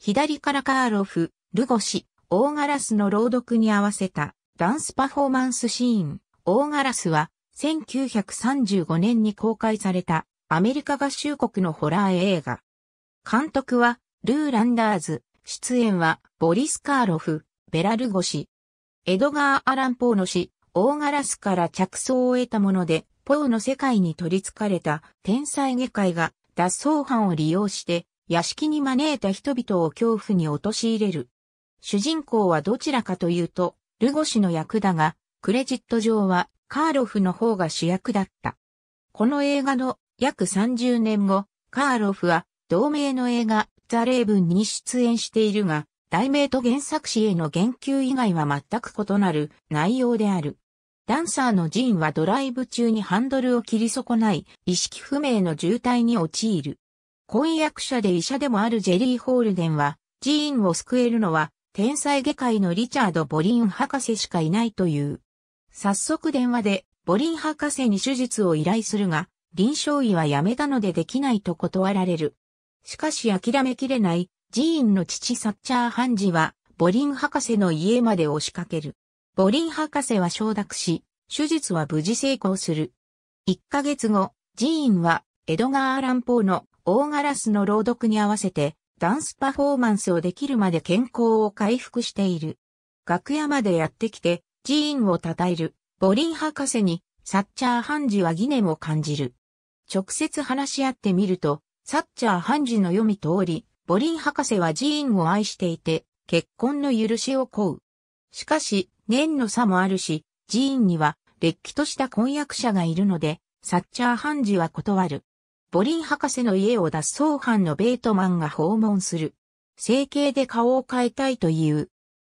左からカーロフ、ルゴシ、大ガラスの朗読に合わせたダンスパフォーマンスシーン、大ガラスは1935年に公開されたアメリカ合衆国のホラー映画。監督はルー・ランダーズ、出演はボリス・カーロフ、ベラルゴシ。エドガー・アラン・ポーの詩、大ガラスから着想を得たもので、ポーの世界に取り憑かれた天才外科医が脱走犯を利用して屋敷に招いた人々を恐怖に陥れる。主人公はどちらかというと、ルゴ氏の役だが、クレジット上はカーロフの方が主役だった。この映画の約30年後、カーロフは同名の映画ザ・レーブンに出演しているが、題名と原作詞への言及以外は全く異なる内容である。ダンサーのジンはドライブ中にハンドルを切り損ない、意識不明の渋滞に陥る。婚約者で医者でもあるジェリー・ホールデンは、寺院を救えるのは、天才外科医のリチャード・ボリン博士しかいないという。早速電話で、ボリン博士に手術を依頼するが、臨床医はやめたのでできないと断られる。しかし諦めきれない、寺院の父サッチャー・ハンジは、ボリン博士の家まで押しかける。ボリン博士は承諾し、手術は無事成功する。1ヶ月後、寺院は、エドガー・アラン・ポーの大ガラスの朗読に合わせて、ダンスパフォーマンスをできるまで健康を回復している。楽屋までやってきて、寺院を称える、ボリン博士に、サッチャーハンジは疑念を感じる。直接話し合ってみると、サッチャーハンジの読み通り、ボリン博士は寺院を愛していて、結婚の許しを請う。しかし、年の差もあるし、寺院には、れっきとした婚約者がいるので、サッチャーハンジは断る。ボリン博士の家を脱走犯のベートマンが訪問する。整形で顔を変えたいという。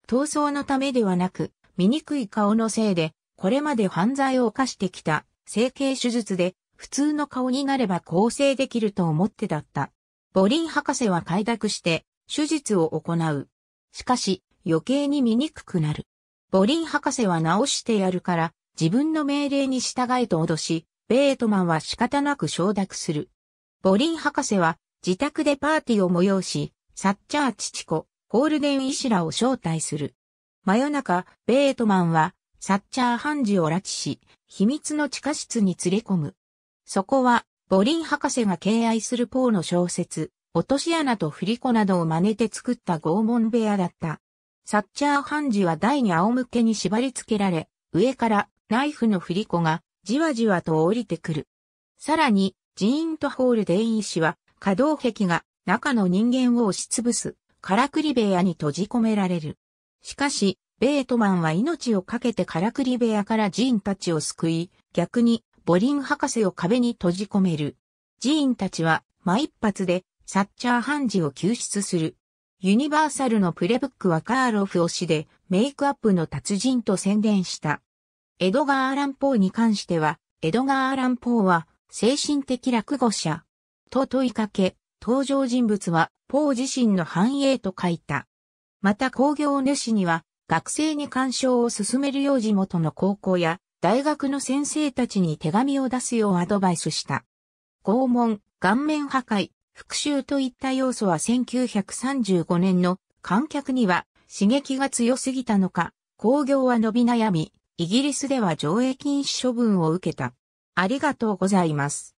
逃走のためではなく、醜い顔のせいで、これまで犯罪を犯してきた整形手術で、普通の顔になれば構成できると思ってだった。ボリン博士は快諾して、手術を行う。しかし、余計に醜くなる。ボリン博士は直してやるから、自分の命令に従えと脅し、ベートマンは仕方なく承諾する。ボリン博士は自宅でパーティーを催し、サッチャー父子、ホールデン医師らを招待する。真夜中、ベートマンはサッチャー判事を拉致し、秘密の地下室に連れ込む。そこは、ボリン博士が敬愛するポーの小説、落とし穴と振り子などを真似て作った拷問部屋だった。サッチャー判事は台に仰向けに縛り付けられ、上からナイフの振り子がじわじわと降りてくる。さらに、ジーンとホールデイ医師は、可動壁が中の人間を押しつぶす、からくり部屋に閉じ込められる。しかし、ベートマンは命を懸けてからくり部屋からジーンたちを救い、逆に、ボリン博士を壁に閉じ込める。ジーンたちは、ま一発で、サッチャーハンジを救出する。ユニバーサルのプレブックはカーロフ推しで、メイクアップの達人と宣伝した。エドガー・アラン・ポーに関しては、エドガー・アラン・ポーは、精神的落語者。と問いかけ、登場人物は、ポー自身の繁栄と書いた。また工業主には、学生に干渉を進めるよう地元の高校や、大学の先生たちに手紙を出すようアドバイスした。拷問、顔面破壊、復讐といった要素は1935年の観客には刺激が強すぎたのか、工業は伸び悩み、イギリスでは上映禁止処分を受けた。ありがとうございます。